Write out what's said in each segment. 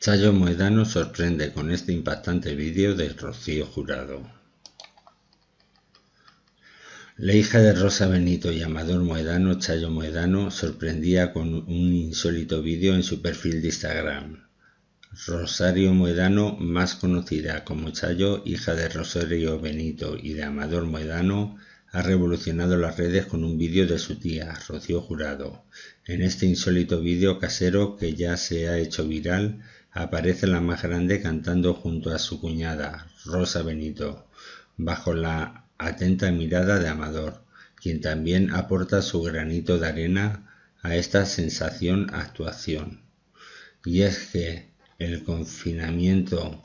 Chayo Moedano sorprende con este impactante vídeo de Rocío Jurado. La hija de Rosa Benito y Amador Moedano, Chayo Moedano, sorprendía con un insólito vídeo en su perfil de Instagram. Rosario Moedano, más conocida como Chayo, hija de Rosario Benito y de Amador Moedano, ha revolucionado las redes con un vídeo de su tía, Rocío Jurado. En este insólito vídeo casero que ya se ha hecho viral, aparece la más grande cantando junto a su cuñada, Rosa Benito, bajo la atenta mirada de Amador, quien también aporta su granito de arena a esta sensación actuación. Y es que el confinamiento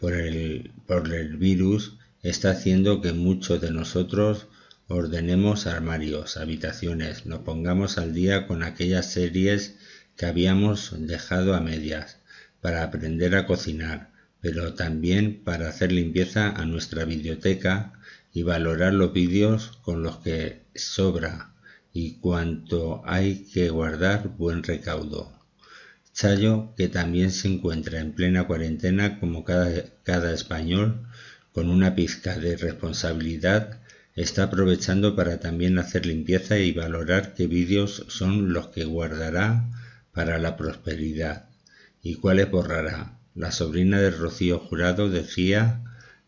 por el, por el virus está haciendo que muchos de nosotros ordenemos armarios, habitaciones, nos pongamos al día con aquellas series que habíamos dejado a medias para aprender a cocinar, pero también para hacer limpieza a nuestra biblioteca y valorar los vídeos con los que sobra y cuanto hay que guardar buen recaudo. Chayo, que también se encuentra en plena cuarentena como cada, cada español, con una pizca de responsabilidad, está aprovechando para también hacer limpieza y valorar qué vídeos son los que guardará para la prosperidad y cuál cuáles borrará. La sobrina de Rocío Jurado decía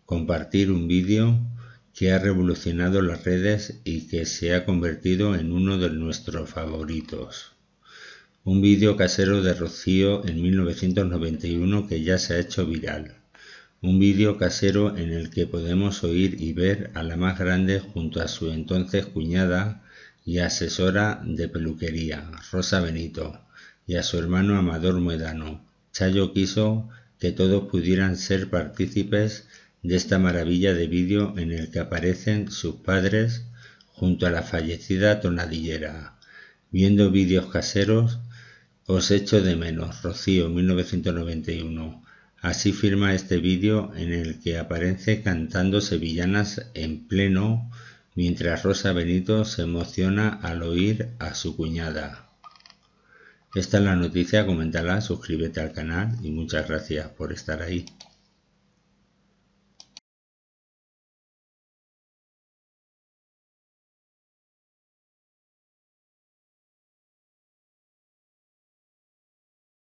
compartir un vídeo que ha revolucionado las redes y que se ha convertido en uno de nuestros favoritos. Un vídeo casero de Rocío en 1991 que ya se ha hecho viral. Un vídeo casero en el que podemos oír y ver a la más grande junto a su entonces cuñada y asesora de peluquería, Rosa Benito y a su hermano Amador Muedano. Chayo quiso que todos pudieran ser partícipes de esta maravilla de vídeo en el que aparecen sus padres junto a la fallecida tonadillera. Viendo vídeos caseros, os echo de menos, Rocío 1991. Así firma este vídeo en el que aparece cantando sevillanas en pleno mientras Rosa Benito se emociona al oír a su cuñada. Esta es la noticia, coméntala, suscríbete al canal y muchas gracias por estar ahí.